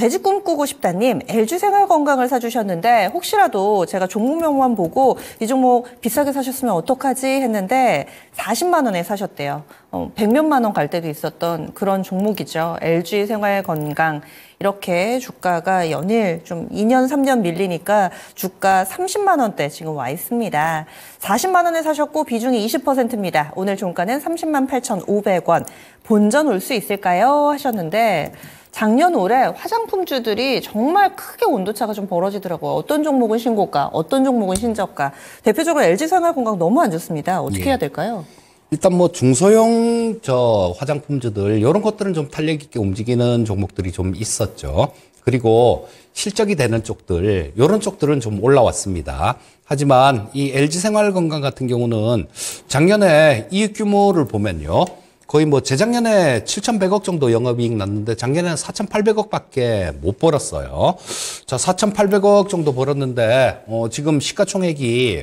돼지 꿈꾸고 싶다님 LG 생활 건강을 사주셨는데 혹시라도 제가 종목명만 보고 이 종목 비싸게 사셨으면 어떡하지 했는데 40만 원에 사셨대요. 어, 100몇만 원 갈 때도 있었던 그런 종목이죠. LG 생활 건강 이렇게 주가가 연일 좀 2년 3년 밀리니까 주가 30만 원대 지금 와 있습니다. 40만 원에 사셨고 비중이 20%입니다. 오늘 종가는 30만 8,500원. 본전 올 수 있을까요? 하셨는데 작년 올해 화장품주들이 정말 크게 온도차가 좀 벌어지더라고요. 어떤 종목은 신고가, 어떤 종목은 신저가. 대표적으로 LG 생활건강 너무 안 좋습니다. 어떻게 예. 해야 될까요? 일단 뭐 중소형 저 화장품주들 이런 것들은 좀 탄력 있게 움직이는 종목들이 좀 있었죠. 그리고 실적이 되는 쪽들 이런 쪽들은 좀 올라왔습니다. 하지만 이 LG 생활건강 같은 경우는 작년에 이익 규모를 보면요. 거의 뭐 재작년에 7,100억 정도 영업이익 났는데 작년에는 4,800억밖에 못 벌었어요. 자, 4,800억 정도 벌었는데 어, 지금 시가총액이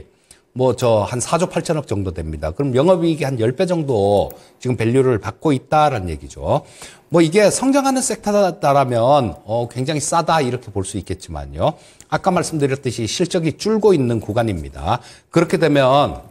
뭐 저 한 4조 8천억 정도 됩니다. 그럼 영업이익이 한 10배 정도 지금 밸류를 받고 있다라는 얘기죠. 뭐 이게 성장하는 섹터다라면 어, 굉장히 싸다 이렇게 볼 수 있겠지만요. 아까 말씀드렸듯이 실적이 줄고 있는 구간입니다. 그렇게 되면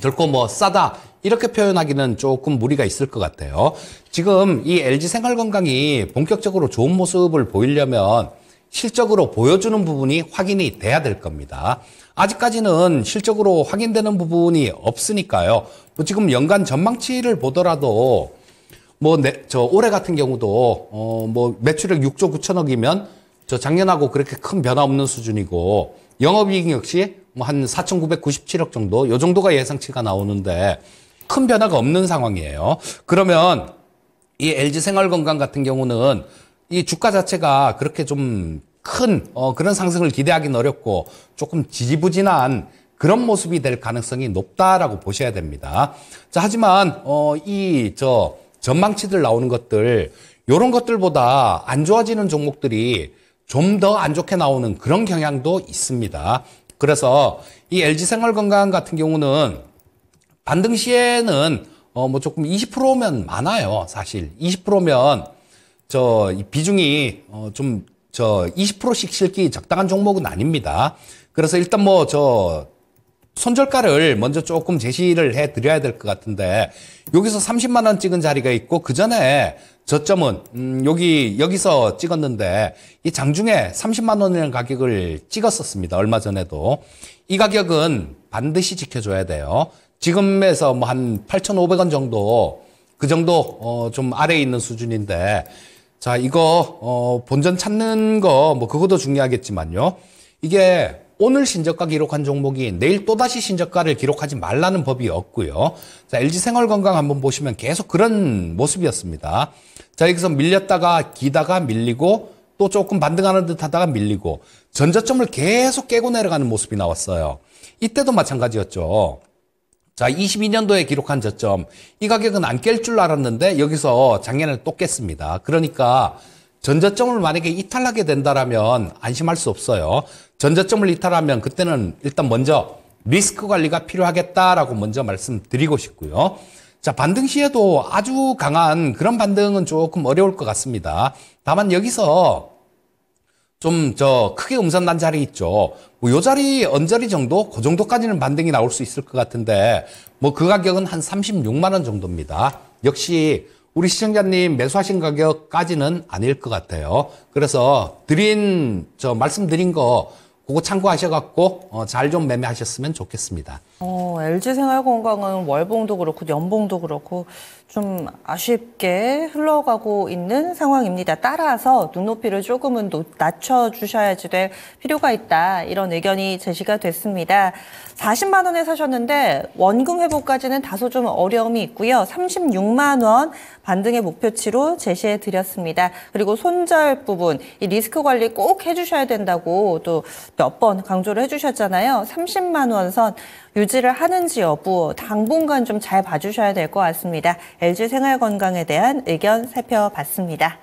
결코 뭐 싸다 이렇게 표현하기는 조금 무리가 있을 것 같아요. 지금 이 LG 생활건강이 본격적으로 좋은 모습을 보이려면 실적으로 보여주는 부분이 확인이 돼야 될 겁니다. 아직까지는 실적으로 확인되는 부분이 없으니까요. 뭐 지금 연간 전망치를 보더라도 뭐, 내, 저 올해 같은 경우도 어, 뭐 매출액 6조 9천억이면 저 작년하고 그렇게 큰 변화 없는 수준이고 영업이익 역시 뭐 한 4,997억 정도 요 정도가 예상치가 나오는데 큰 변화가 없는 상황이에요. 그러면 이 LG 생활건강 같은 경우는 이 주가 자체가 그렇게 좀큰 어, 그런 상승을 기대하기는 어렵고 조금 지지부진한 그런 모습이 될 가능성이 높다라고 보셔야 됩니다. 자, 하지만 어, 이 저 전망치들 나오는 것들 이런 것들보다 안 좋아지는 종목들이 좀 더 안 좋게 나오는 그런 경향도 있습니다. 그래서 이 LG 생활건강 같은 경우는 반등 시에는 어 뭐 조금 20%면 많아요. 사실 20%면 저 비중이 어좀저 20%씩 실기 적당한 종목은 아닙니다. 그래서 일단 뭐 저 손절가를 먼저 조금 제시를 해 드려야 될 것 같은데 여기서 30만 원 찍은 자리가 있고 그 전에 저점은 음 여기 여기서 찍었는데 이 장중에 30만 원이라는 가격을 찍었었습니다. 얼마 전에도 이 가격은 반드시 지켜줘야 돼요. 지금에서 뭐 한 8,500원 정도 그 정도 어, 좀 아래에 있는 수준인데 자 이거 어, 본전 찾는 거 뭐 그것도 중요하겠지만요. 이게 오늘 신저가 기록한 종목이 내일 또다시 신저가를 기록하지 말라는 법이 없고요. 자, LG 생활건강 한번 보시면 계속 그런 모습이었습니다. 자, 여기서 밀렸다가 기다가 밀리고 또 조금 반등하는 듯 하다가 밀리고 전저점을 계속 깨고 내려가는 모습이 나왔어요. 이때도 마찬가지였죠. 자, 22년도에 기록한 저점. 이 가격은 안 깰 줄 알았는데 여기서 작년에 또 깼습니다. 그러니까 전저점을 만약에 이탈하게 된다라면 안심할 수 없어요. 전저점을 이탈하면 그때는 일단 먼저 리스크 관리가 필요하겠다라고 먼저 말씀드리고 싶고요. 자, 반등 시에도 아주 강한 그런 반등은 조금 어려울 것 같습니다. 다만 여기서 좀저 크게 음산난 자리 있죠. 뭐요 자리 언저리 정도 그 정도까지는 반등이 나올 수 있을 것 같은데 뭐 그 가격은 한 36만 원 정도입니다. 역시 우리 시청자님 매수하신 가격까지는 아닐 것 같아요. 그래서 드린 저 말씀드린 거 그거 참고하셔 갖고 어, 잘 좀 매매하셨으면 좋겠습니다. 어, LG 생활건강은 월봉도 그렇고 연봉도 그렇고 좀 아쉽게 흘러가고 있는 상황입니다. 따라서 눈높이를 조금은 낮춰 주셔야지 될 필요가 있다. 이런 의견이 제시가 됐습니다. 40만 원에 사셨는데 원금 회복까지는 다소 좀 어려움이 있고요. 36만 원 반등의 목표치로 제시해 드렸습니다. 그리고 손절 부분 이 리스크 관리 꼭 해주셔야 된다고 또 몇 번 강조를 해주셨잖아요. 30만 원선 유지를 하는지 여부 당분간 좀 잘 봐주셔야 될 것 같습니다. LG 생활건강에 대한 의견 살펴봤습니다.